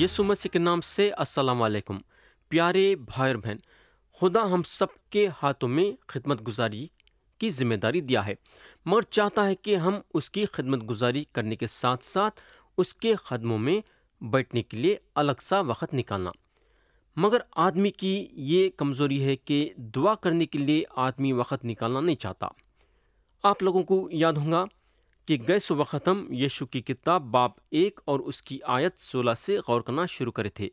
यसु मसीह के नाम से अस्सलाम वालेकुम प्यारे भाई और बहन खुदा हम सब के हाथों में खिदमत गुजारी की जिम्मेदारी दिया है मगर चाहता है कि हम उसकी खिदमत गुजारी करने के साथ साथ उसके कदमों में बैठने के लिए अलग सा वक्त निकालना मगर आदमी की ये कमज़ोरी है कि दुआ करने के लिए आदमी वक्त निकालना नहीं चाहता आप लोगों को याद होगा कि गए सुबह ख़त्म यशु की किताब बाब एक और उसकी आयत सोलह से गौर करना शुरू करे थे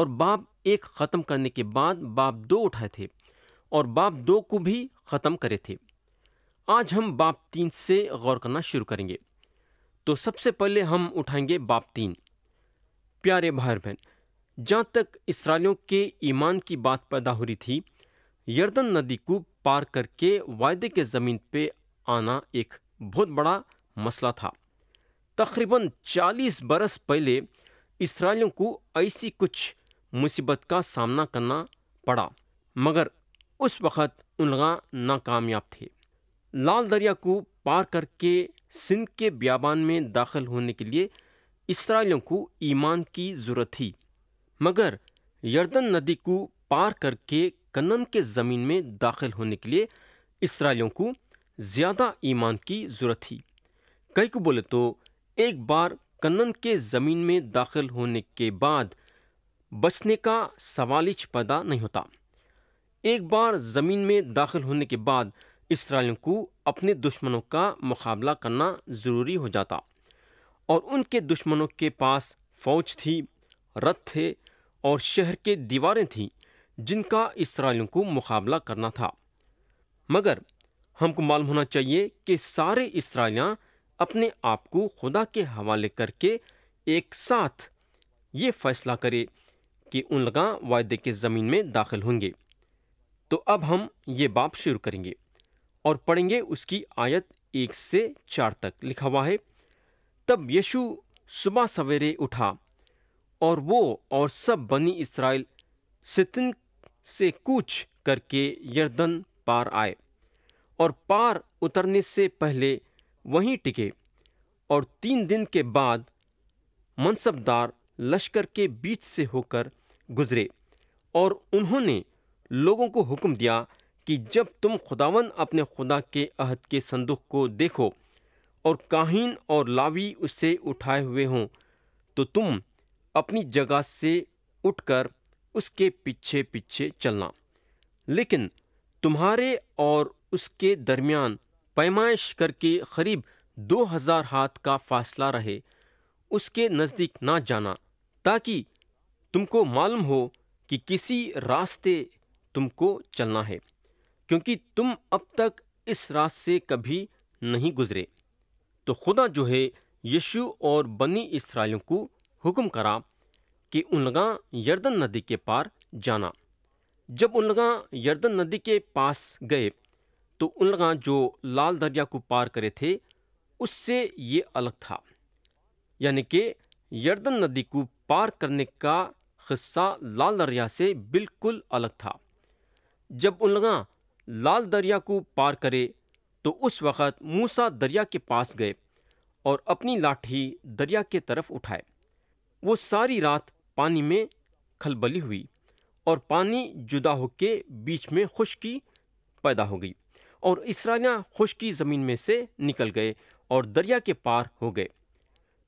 और बाब एक ख़त्म करने के बाद बाब दो उठाए थे और बाब दो को भी ख़त्म करे थे आज हम बाब तीन से गौर करना शुरू करेंगे तो सबसे पहले हम उठाएंगे बाब तीन प्यारे भाई बहन जहाँ तक इसराइलियों के ईमान की बात पैदा हो रही थी यर्दन नदी को पार करके वायदे के ज़मीन पे आना एक बहुत बड़ा मसला था तकरीबन 40 बरस पहले इसराइलियों को ऐसी कुछ मुसीबत का सामना करना पड़ा मगर उस वक़्त उन नाकामयाब थे लाल दरिया को पार करके सिंध के ब्याबान में दाखिल होने के लिए इसराइलियों को ईमान की ज़रूरत थी मगर यर्दन नदी को पार करके कन्न के ज़मीन में दाखिल होने के लिए इसराइलियों को ज़्यादा ईमान की ज़रूरत थी कई को बोले तो एक बार कन्नन के ज़मीन में दाखिल होने के बाद बचने का सवाल ही पैदा नहीं होता एक बार ज़मीन में दाखिल होने के बाद इसराइलियों को अपने दुश्मनों का मुकाबला करना ज़रूरी हो जाता और उनके दुश्मनों के पास फौज थी रथ थे और शहर के दीवारें थीं जिनका इसराइलियों को मुकाबला करना था मगर हमको मालूम होना चाहिए कि सारे इसराइलियाँ अपने आप को खुदा के हवाले करके एक साथ ये फैसला करे कि उन लगा वायदे के ज़मीन में दाखिल होंगे तो अब हम ये बाप शुरू करेंगे और पढ़ेंगे उसकी आयत एक से चार तक लिखा हुआ है तब यशु सुबह सवेरे उठा और वो और सब बनी इसराइल सितिन से कूच करके यर्दन पार आए और पार उतरने से पहले वहीं टिके और तीन दिन के बाद मनसबदार लश्कर के बीच से होकर गुजरे और उन्होंने लोगों को हुक्म दिया कि जब तुम खुदावन अपने खुदा के अहद के संदूक को देखो और काहिन और लावी उसे उठाए हुए हों तो तुम अपनी जगह से उठकर उसके पीछे पीछे चलना लेकिन तुम्हारे और उसके दरमियान पैमाइश करके करीब दो हजार हाथ का फासला रहे उसके नज़दीक ना जाना ताकि तुमको मालूम हो कि किसी रास्ते तुमको चलना है क्योंकि तुम अब तक इस रास्ते कभी नहीं गुजरे तो खुदा जो है यीशु और बनी इसराइलों को हुक्म करा कि उनलगा यर्दन नदी के पार जाना जब उनलगा यर्दन नदी के पास गए तो उन लगा जो लाल दरिया को पार करे थे उससे ये अलग था यानी कि यर्दन नदी को पार करने का हिस्सा लाल दरिया से बिल्कुल अलग था जब उन लगा लाल दरिया को पार करे तो उस वक़्त मूसा दरिया के पास गए और अपनी लाठी दरिया के तरफ उठाए वो सारी रात पानी में खलबली हुई और पानी जुदा होके बीच में खुश्की पैदा हो गई और इसराइलियाँ की ज़मीन में से निकल गए और दरिया के पार हो गए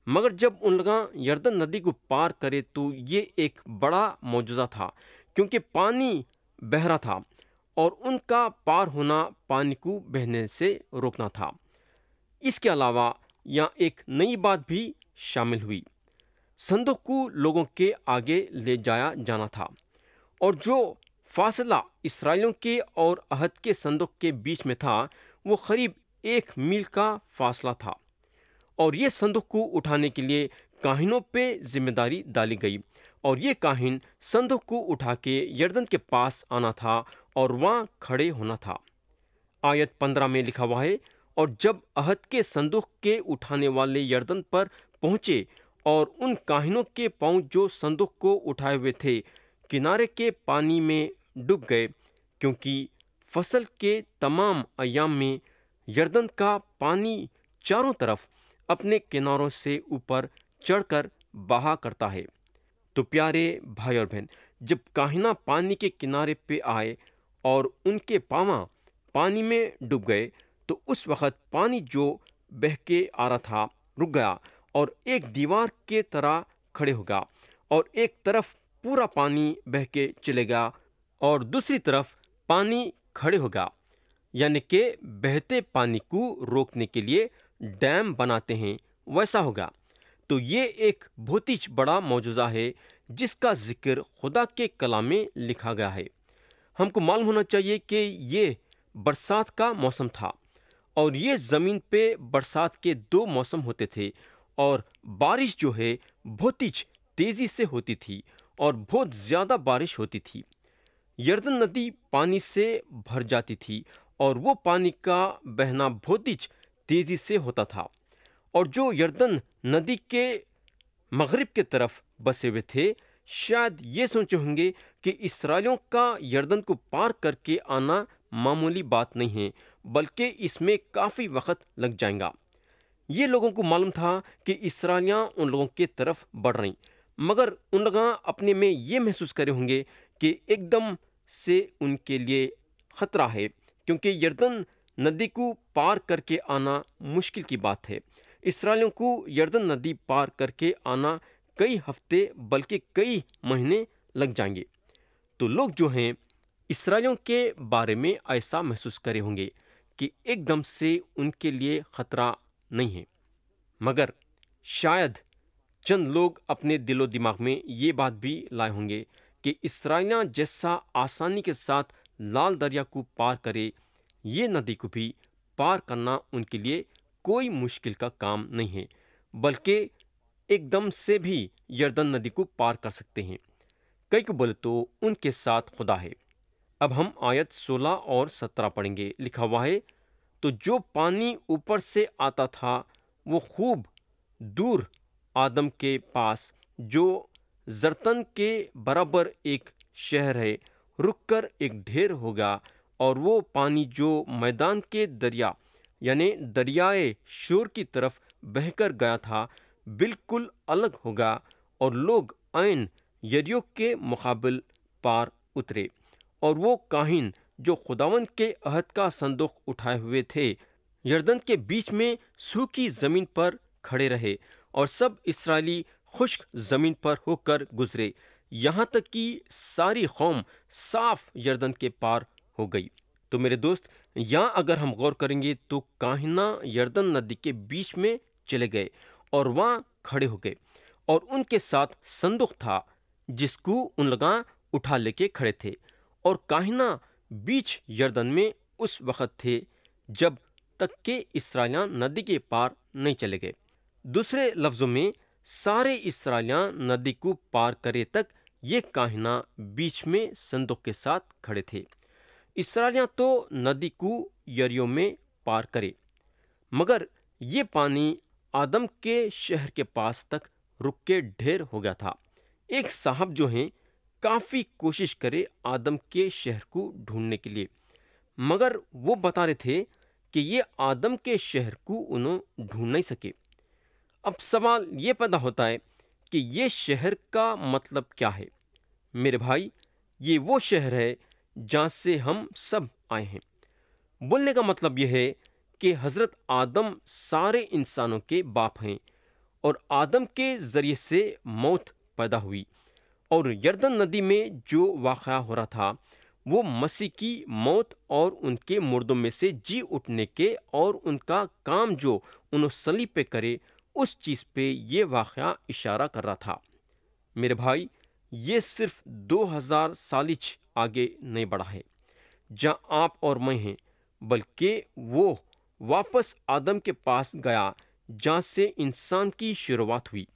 मगर जब उन लगा यर्दन नदी को पार करे तो ये एक बड़ा मौजूदा था क्योंकि पानी बहरा था और उनका पार होना पानी को बहने से रोकना था इसके अलावा यहाँ एक नई बात भी शामिल हुई संदूक को लोगों के आगे ले जाया जाना था और जो फासला इसराइलों के और अहद के संदूक के बीच में था वो करीब एक मील का फासला था और ये संदूक को उठाने के लिए काहिनों पे जिम्मेदारी डाली गई और ये काहिन संदूक को उठा के यर्दन के पास आना था और वहाँ खड़े होना था आयत पंद्रह में लिखा हुआ है और जब अहद के संदूक के उठाने वाले यर्दन पर पहुंचे और उन काहिनों के पांव जो संदूक को उठाए हुए थे किनारे के पानी में डूब गए क्योंकि फसल के तमाम अयाम में यर्दन का पानी चारों तरफ अपने किनारों से ऊपर चढ़कर बहा करता है तो प्यारे भाई और बहन जब काहिना पानी के किनारे पे आए और उनके पावा पानी में डूब गए तो उस वक़्त पानी जो बह के आ रहा था रुक गया और एक दीवार के तरह खड़े होगा और एक तरफ पूरा पानी बह के चलेगा और दूसरी तरफ पानी खड़े होगा यानी कि बहते पानी को रोकने के लिए डैम बनाते हैं वैसा होगा तो ये एक बहुत ही बड़ा मौजूदा है जिसका जिक्र खुदा के कला में लिखा गया है हमको मालूम होना चाहिए कि ये बरसात का मौसम था और ये ज़मीन पे बरसात के दो मौसम होते थे और बारिश जो है बहुत ही तेज़ी से होती थी और बहुत ज़्यादा बारिश होती थी यर्दन नदी पानी से भर जाती थी और वो पानी का बहना भौतिज तेजी से होता था और जो यर्दन नदी के मगरब के तरफ बसे हुए थे शायद ये सोचे होंगे कि इसराइलों का यर्दन को पार करके आना मामूली बात नहीं है बल्कि इसमें काफ़ी वक्त लग जाएगा ये लोगों को मालूम था कि इसराइलियाँ उन लोगों की तरफ बढ़ रहीं मगर उन लोग अपने में ये महसूस करे होंगे कि एकदम से उनके लिए ख़तरा है क्योंकि यर्दन नदी को पार करके आना मुश्किल की बात है इसराइलों को यर्दन नदी पार करके आना कई हफ्ते बल्कि कई महीने लग जाएंगे तो लोग जो हैं इसराइलों के बारे में ऐसा महसूस करे होंगे कि एकदम से उनके लिए ख़तरा नहीं है मगर शायद चंद लोग अपने दिलो दिमाग में ये बात भी लाए होंगे कि इसराइना जैसा आसानी के साथ लाल दरिया को पार करे ये नदी को भी पार करना उनके लिए कोई मुश्किल का काम नहीं है बल्कि एकदम से भी यर्दन नदी को पार कर सकते हैं कई को बोले तो उनके साथ खुदा है अब हम आयत 16 और 17 पढ़ेंगे लिखा हुआ है तो जो पानी ऊपर से आता था वो खूब दूर आदम के पास जो जरतन के बराबर एक शहर है रुककर एक ढेर होगा और वो पानी जो मैदान के दरिया यानी दरियाए शोर की तरफ बहकर गया था बिल्कुल अलग होगा और लोग आयन यरियो के मुकाबल पार उतरे और वो काहिन जो खुदावंत के अहद का संदूक उठाए हुए थे यर्दन के बीच में सूखी जमीन पर खड़े रहे और सब इसराइली खुश्क जमीन पर होकर गुजरे यहाँ तक कि सारी कौम साफ यर्दन के पार हो गई तो मेरे दोस्त यहाँ अगर हम गौर करेंगे तो काहिना यर्दन नदी के बीच में चले गए और वहाँ खड़े हो गए और उनके साथ संदूक था जिसको उन लगा उठा लेके खड़े थे और काहिना बीच यर्दन में उस वक़्त थे जब तक के इसराइल नदी के पार नहीं चले गए दूसरे लफ्ज़ों में सारे इसराइलियां नदी को पार करे तक ये काहिना बीच में संदूक के साथ खड़े थे इसराइलियां तो नदी को यरियो में पार करे मगर ये पानी आदम के शहर के पास तक रुक के ढेर हो गया था एक साहब जो हैं काफ़ी कोशिश करे आदम के शहर को ढूंढने के लिए मगर वो बता रहे थे कि ये आदम के शहर को उन्होंने ढूंढ नहीं सके अब सवाल ये पैदा होता है कि ये शहर का मतलब क्या है मेरे भाई ये वो शहर है जहाँ से हम सब आए हैं बोलने का मतलब यह है कि हज़रत आदम सारे इंसानों के बाप हैं और आदम के ज़रिए से मौत पैदा हुई और यर्दन नदी में जो वाक़ हो रहा था वो मसीह की मौत और उनके मुर्दों में से जी उठने के और उनका काम जो उन्होंने सली पे करे उस चीज़ पे ये वाक़ इशारा कर रहा था मेरे भाई ये सिर्फ 2000 सालिच आगे नहीं बढ़ा है जहाँ आप और मैं हैं बल्कि वो वापस आदम के पास गया जहाँ से इंसान की शुरुआत हुई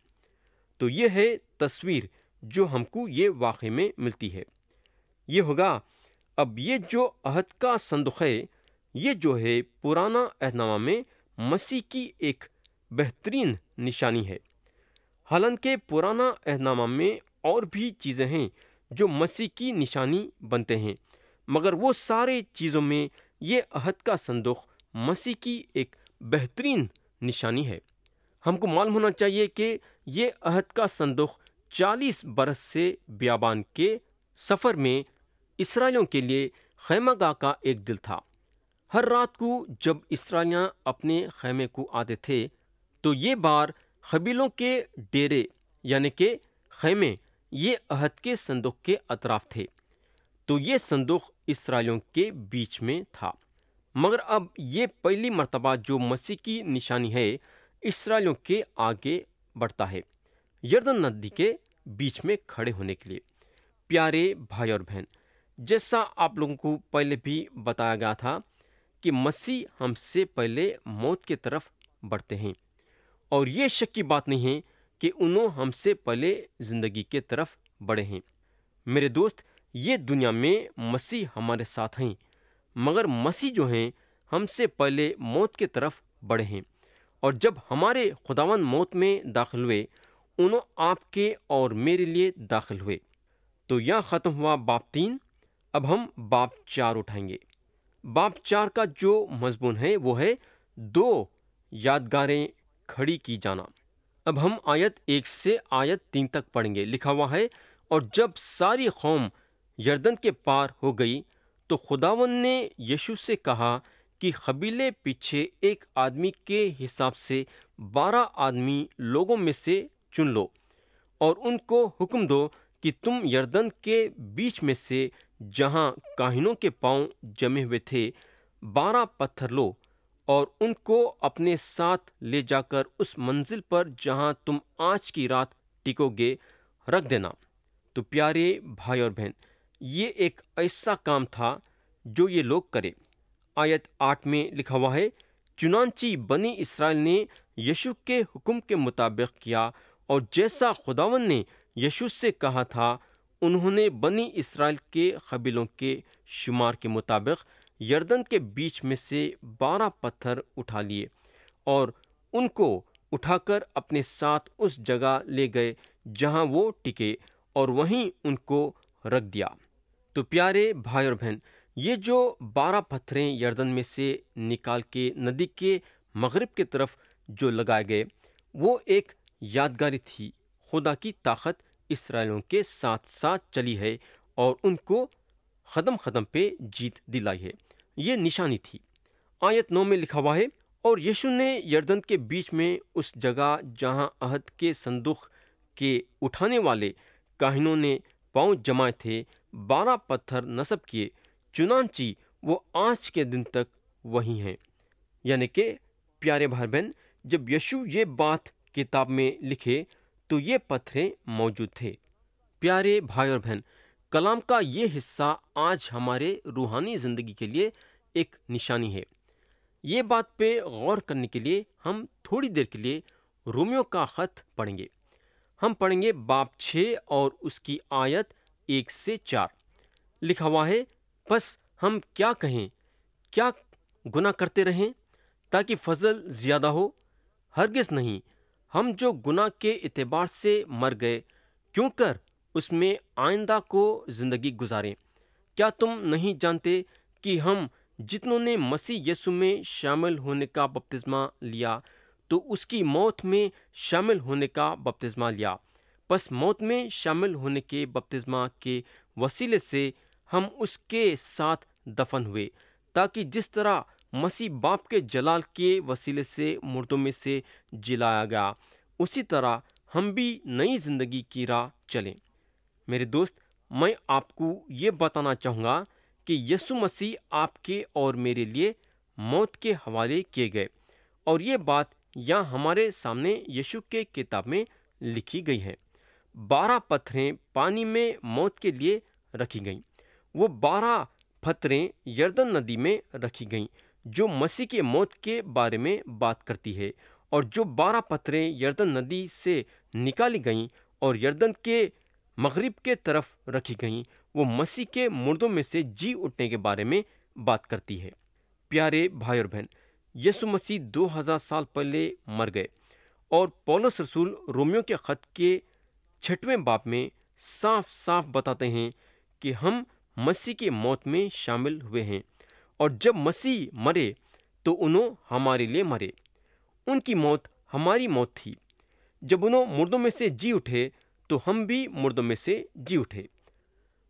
तो ये है तस्वीर जो हमको ये वाक़े में मिलती है ये होगा अब ये जो अहद का संदुख है ये जो है पुराना अहनामा में मसीह की एक बेहतरीन निशानी है हालांकि पुराना अहनामा में और भी चीज़ें हैं जो मसीह की निशानी बनते हैं मगर वो सारे चीज़ों में ये अहद का संदूक मसीह की एक बेहतरीन निशानी है हमको मालूम होना चाहिए कि ये अहद का संदूक 40 बरस से ब्याबान के सफ़र में इसराइलों के लिए खैमागाह का एक दिल था हर रात को जब इसराइलियाँ अपने खैमे को आते थे तो ये बार कबीलों के डेरे यानी के खैमे ये अहद के संदूक के अतराफ थे तो ये संदूक इसराइलों के बीच में था मगर अब ये पहली मरतबा जो मसीह की निशानी है इसराइलों के आगे बढ़ता है यर्दन नदी के बीच में खड़े होने के लिए प्यारे भाई और बहन जैसा आप लोगों को पहले भी बताया गया था कि मसीह हमसे पहले मौत की तरफ बढ़ते हैं और ये शक की बात नहीं है कि उन्होंने हमसे पहले ज़िंदगी के तरफ बढ़े हैं मेरे दोस्त ये दुनिया में मसीह हमारे साथ हैं मगर मसीह जो हैं हमसे पहले मौत के तरफ बढ़े हैं और जब हमारे खुदावन मौत में दाखिल हुए उन्होंने आपके और मेरे लिए दाखिल हुए तो यह ख़त्म हुआ बाप तीन अब हम बाप चार उठाएंगे बाप चार का जो मजमून है वो है दो यादगारें खड़ी की जाना अब हम आयत एक से आयत तीन तक पढ़ेंगे लिखा हुआ है और जब सारी कौम यर्दन के पार हो गई तो खुदावन ने यीशु से कहा कि कबीले पीछे एक आदमी के हिसाब से बारह आदमी लोगों में से चुन लो और उनको हुक्म दो कि तुम यर्दन के बीच में से जहाँ काहिनों के पांव जमे हुए थे बारह पत्थर लो और उनको अपने साथ ले जाकर उस मंजिल पर जहां तुम आज की रात टिकोगे रख देना तो प्यारे भाई और बहन ये एक ऐसा काम था जो ये लोग करें आयत आठ में लिखा हुआ है चुनानची बनी इसराइल ने यशु के हुक्म के मुताबिक किया और जैसा खुदावन ने यशु से कहा था उन्होंने बनी इसराइल के कबीलों के शुमार के मुताबिक यर्दन के बीच में से बारह पत्थर उठा लिए और उनको उठाकर अपने साथ उस जगह ले गए जहां वो टिके और वहीं उनको रख दिया तो प्यारे भाई और बहन ये जो बारह पत्थरें यर्दन में से निकाल के नदी के मगरब की तरफ जो लगाए गए वो एक यादगारी थी खुदा की ताकत इसराइलों के साथ साथ चली है और उनको ख़दम ख़दम पे जीत दिलाई है ये निशानी थी आयत नौ में लिखा हुआ है और यीशु ने यर्दन के बीच में उस जगह जहां अहद के संदूक के उठाने वाले काहिनों ने पांव जमाए थे बारह पत्थर नसब किए चुनाची वो आज के दिन तक वही हैं यानी कि प्यारे भाई बहन जब यशु ये बात किताब में लिखे तो ये पत्थरें मौजूद थे प्यारे भाई और बहन कलाम का ये हिस्सा आज हमारे रूहानी ज़िंदगी के लिए एक निशानी है ये बात पे गौर करने के लिए हम थोड़ी देर के लिए रोमियो का ख़त पढ़ेंगे हम पढ़ेंगे बाप छः और उसकी आयत एक से चार लिखा हुआ है बस हम क्या कहें क्या गुना करते रहें ताकि फजल ज़्यादा हो हरगिज़ नहीं हम जो गुना के इतबार से मर गए क्यों कर उसमें आइंदा को ज़िंदगी गुजारें क्या तुम नहीं जानते कि हम जितनों ने मसीह यसु में शामिल होने का बपतिस्मा लिया तो उसकी मौत में शामिल होने का बपतिस्मा लिया बस मौत में शामिल होने के बपतिस्मा के वसीले से हम उसके साथ दफन हुए ताकि जिस तरह मसीह बाप के जलाल के वसीले से मुर्दों में से जिलाया गया उसी तरह हम भी नई जिंदगी की राह चलें मेरे दोस्त मैं आपको ये बताना चाहूँगा कि यीशु मसीह आपके और मेरे लिए मौत के हवाले किए गए और ये बात यहाँ हमारे सामने यीशु के किताब में लिखी गई है बारह पत्थरें पानी में मौत के लिए रखी गईं वो बारह पत्थरें यर्दन नदी में रखी गईं जो मसीह के मौत के बारे में बात करती है और जो बारह पत्थरें यर्दन नदी से निकाली गईं और यर्दन के मगरिब के तरफ रखी गई वो मसीह के मुर्दों में से जी उठने के बारे में बात करती है प्यारे भाई और बहन यसु मसीह 2000 साल पहले मर गए और पौलस रसूल रोमियो के खत के छठवें बाप में साफ साफ बताते हैं कि हम मसीह के मौत में शामिल हुए हैं और जब मसीह मरे तो उन्होंने हमारे लिए मरे उनकी मौत हमारी मौत थी जब उन्होंने मुर्दों में से जी उठे तो हम भी मुर्दों में से जी उठे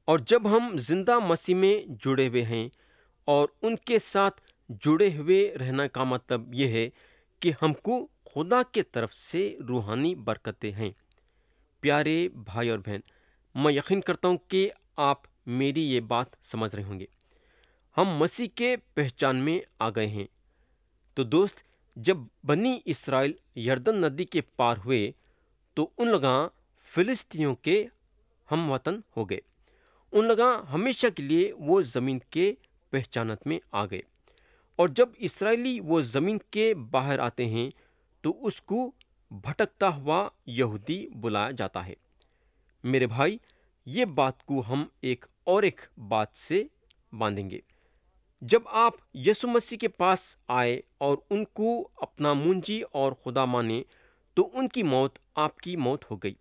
और जब हम जिंदा मसीह में जुड़े हुए हैं और उनके साथ जुड़े हुए रहना का मतलब यह है कि हमको खुदा के तरफ से रूहानी बरकतें हैं प्यारे भाई और बहन मैं यकीन करता हूँ कि आप मेरी ये बात समझ रहे होंगे हम मसीह के पहचान में आ गए हैं तो दोस्त जब बनी इसराइल यर्दन नदी के पार हुए तो उन लगा फिलिस्तीनियों के हम वतन हो गए उन लगा हमेशा के लिए वो ज़मीन के पहचानत में आ गए और जब इसराइली वो ज़मीन के बाहर आते हैं तो उसको भटकता हुआ यहूदी बुलाया जाता है मेरे भाई ये बात को हम एक और एक बात से बांधेंगे जब आप यसु मसीह के पास आए और उनको अपना मुंजी और खुदा माने तो उनकी मौत आपकी मौत हो गई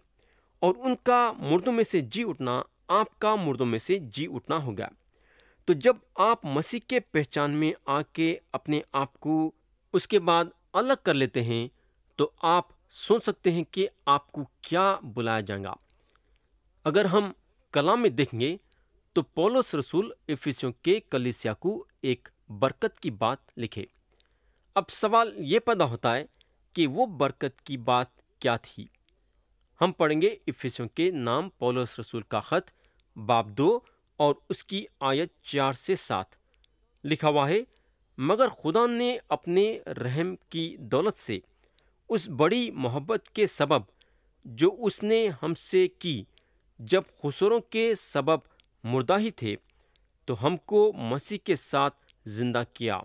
और उनका मुर्दों में से जी उठना आपका मुर्दों में से जी उठना होगा तो जब आप मसीह के पहचान में आके अपने आप को उसके बाद अलग कर लेते हैं तो आप सोच सकते हैं कि आपको क्या बुलाया जाएगा अगर हम कलाम में देखेंगे तो पोलोस रसूल इफिसियों के कलिसिया को एक बरकत की बात लिखे अब सवाल ये पैदा होता है कि वो बरकत की बात क्या थी हम पढ़ेंगे इफिसों के नाम पौलस रसूल का खत बाब दो और उसकी आयत चार से सात लिखा हुआ है मगर खुदा ने अपने रहम की दौलत से उस बड़ी मोहब्बत के सबब जो उसने हमसे की जब खुसरों के सबब मुर्दा ही थे तो हमको मसीह के साथ जिंदा किया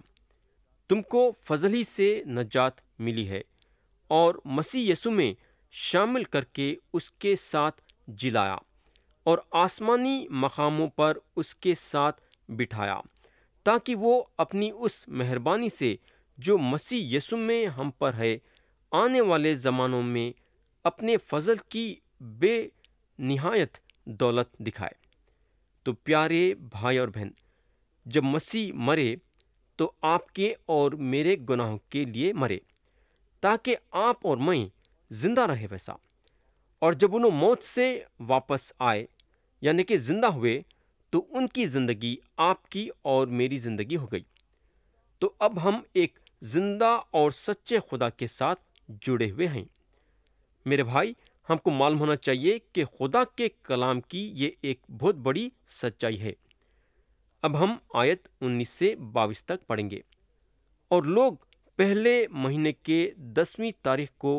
तुमको फजली से नजात मिली है और मसीह यसु में शामिल करके उसके साथ जिलाया और आसमानी मकामों पर उसके साथ बिठाया ताकि वो अपनी उस मेहरबानी से जो मसीह यसु में हम पर है आने वाले ज़मानों में अपने फजल की बेनहायत दौलत दिखाए तो प्यारे भाई और बहन जब मसीह मरे तो आपके और मेरे गुनाहों के लिए मरे ताकि आप और मैं जिंदा रहे वैसा और जब उन्होंने मौत से वापस आए यानी कि जिंदा हुए तो उनकी जिंदगी आपकी और मेरी जिंदगी हो गई तो अब हम एक जिंदा और सच्चे खुदा के साथ जुड़े हुए हैं मेरे भाई हमको मालूम होना चाहिए कि खुदा के कलाम की ये एक बहुत बड़ी सच्चाई है अब हम आयत 19 से 22 तक पढ़ेंगे और लोग पहले महीने के दसवीं तारीख को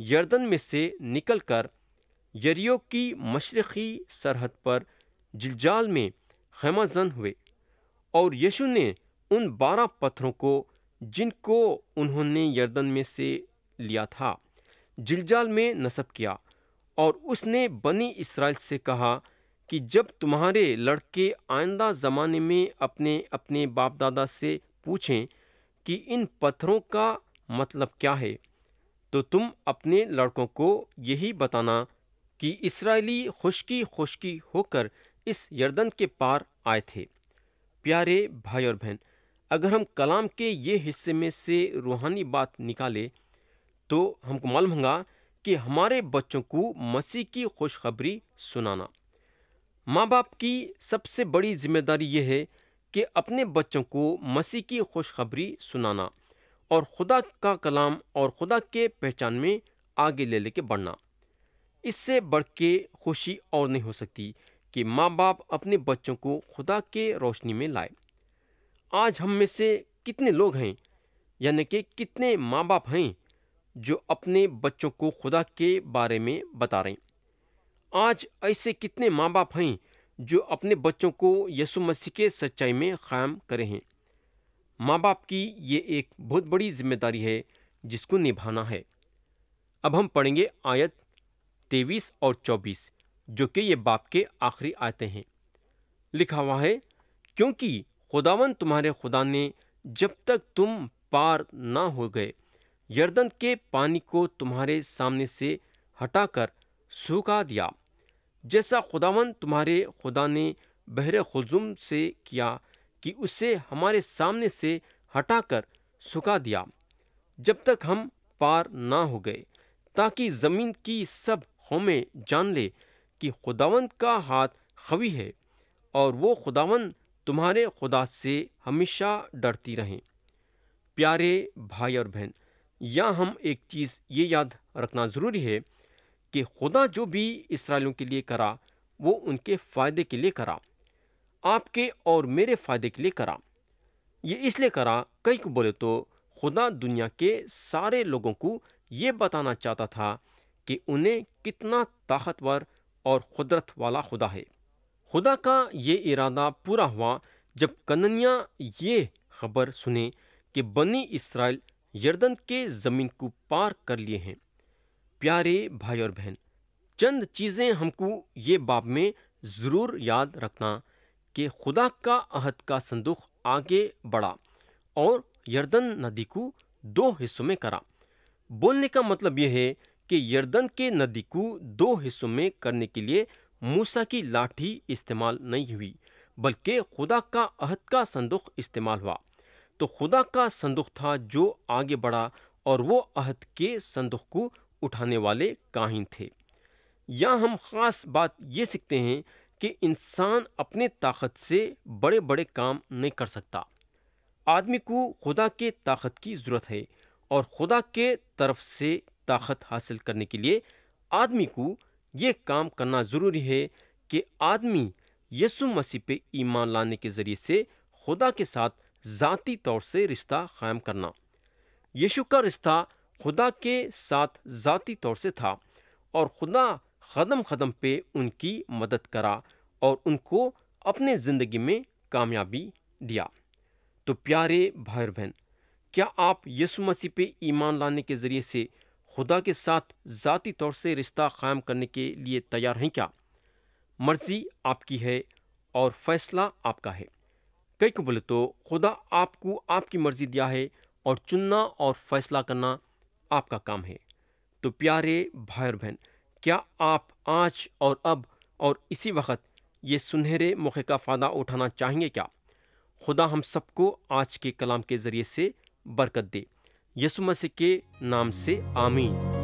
यर्दन में से निकलकर यरियो की मशरक़ी सरहद पर जिलजाल में खेमाजन हुए और यशु ने उन बारह पत्थरों को जिनको उन्होंने यर्दन में से लिया था जिलजाल में नसब किया और उसने बनी इसराइल से कहा कि जब तुम्हारे लड़के आइंदा ज़माने में अपने अपने बाप दादा से पूछें कि इन पत्थरों का मतलब क्या है तो तुम अपने लड़कों को यही बताना कि इसराइली खुशकी खुशकी होकर इस यर्दन के पार आए थे प्यारे भाई और बहन अगर हम कलाम के ये हिस्से में से रूहानी बात निकाले तो हमको मालूम होगा कि हमारे बच्चों को मसीह की खुशखबरी सुनाना माँ बाप की सबसे बड़ी जिम्मेदारी यह है कि अपने बच्चों को मसीह की खुशखबरी सुनाना और खुदा का कलाम और खुदा के पहचान में आगे ले लेके बढ़ना इससे बढ़ के खुशी और नहीं हो सकती कि माँ बाप अपने बच्चों को खुदा के रोशनी में लाए आज हम में से कितने लोग हैं यानी कि कितने माँ बाप हैं जो अपने बच्चों को खुदा के बारे में बता रहे हैं आज ऐसे कितने माँ बाप हैं जो अपने बच्चों को यसु मसीह के सच्चाई में क़ायम करे हैं माँ बाप की ये एक बहुत बड़ी जिम्मेदारी है जिसको निभाना है अब हम पढ़ेंगे आयत तेईस और चौबीस जो कि ये बाप के आखिरी आयते हैं लिखा हुआ है क्योंकि खुदावन तुम्हारे खुदा ने जब तक तुम पार ना हो गए यर्दन के पानी को तुम्हारे सामने से हटाकर सूखा दिया जैसा खुदावन तुम्हारे खुदा ने बहरे खुजुम से किया कि उसे हमारे सामने से हटाकर सुखा दिया जब तक हम पार ना हो गए ताकि जमीन की सब होमें जान ले कि खुदावन का हाथ खवी है और वो खुदावंद तुम्हारे खुदा से हमेशा डरती रहें प्यारे भाई और बहन या हम एक चीज़ ये याद रखना ज़रूरी है कि खुदा जो भी इसराइलों के लिए करा वो उनके फ़ायदे के लिए करा आपके और मेरे फ़ायदे के लिए करा ये इसलिए करा कई को बोले तो खुदा दुनिया के सारे लोगों को ये बताना चाहता था कि उन्हें कितना ताकतवर और कुदरत वाला खुदा है खुदा का ये इरादा पूरा हुआ जब कननिया ये खबर सुने कि बनी इसराइल यर्दन के ज़मीन को पार कर लिए हैं प्यारे भाई और बहन चंद चीज़ें हमको ये बाब में ज़रूर याद रखना कि खुदा का अहद का संदूक आगे बढ़ा और यर्दन नदी को दो हिस्सों में करा बोलने का मतलब यह है कि यर्दन के नदी को दो हिस्सों में करने के लिए मूसा की लाठी इस्तेमाल नहीं हुई बल्कि खुदा का अहद का संदूक इस्तेमाल हुआ तो खुदा का संदूक था जो आगे बढ़ा और वो अहद के संदूक को उठाने वाले काहिन थे या हम खास बात ये सीखते हैं कि इंसान अपने ताकत से बड़े बड़े काम नहीं कर सकता आदमी को खुदा के ताकत की ज़रूरत है और खुदा के तरफ से ताकत हासिल करने के लिए आदमी को ये काम करना ज़रूरी है कि आदमी यसु मसीह पे ईमान लाने के ज़रिए से खुदा के साथ ज़ाती तौर से रिश्ता क़ायम करना यीशु का रिश्ता खुदा के साथ ज़ाती तौर से था और खुदा कदम कदम पे उनकी मदद करा और उनको अपने ज़िंदगी में कामयाबी दिया तो प्यारे भाई बहन क्या आप यसु मसीह पे ईमान लाने के ज़रिए से खुदा के साथ ज़ाती तौर से रिश्ता क़ायम करने के लिए तैयार हैं क्या मर्ज़ी आपकी है और फैसला आपका है कई को बोले तो खुदा आपको आपकी मर्ज़ी दिया है और चुनना और फैसला करना आपका काम है तो प्यारे भाई बहन क्या आप आज और अब और इसी वक्त ये सुनहरे मौके का फ़ायदा उठाना चाहेंगे क्या खुदा हम सबको आज के कलाम के ज़रिए से बरकत दे यसु मसीह के नाम से आमीन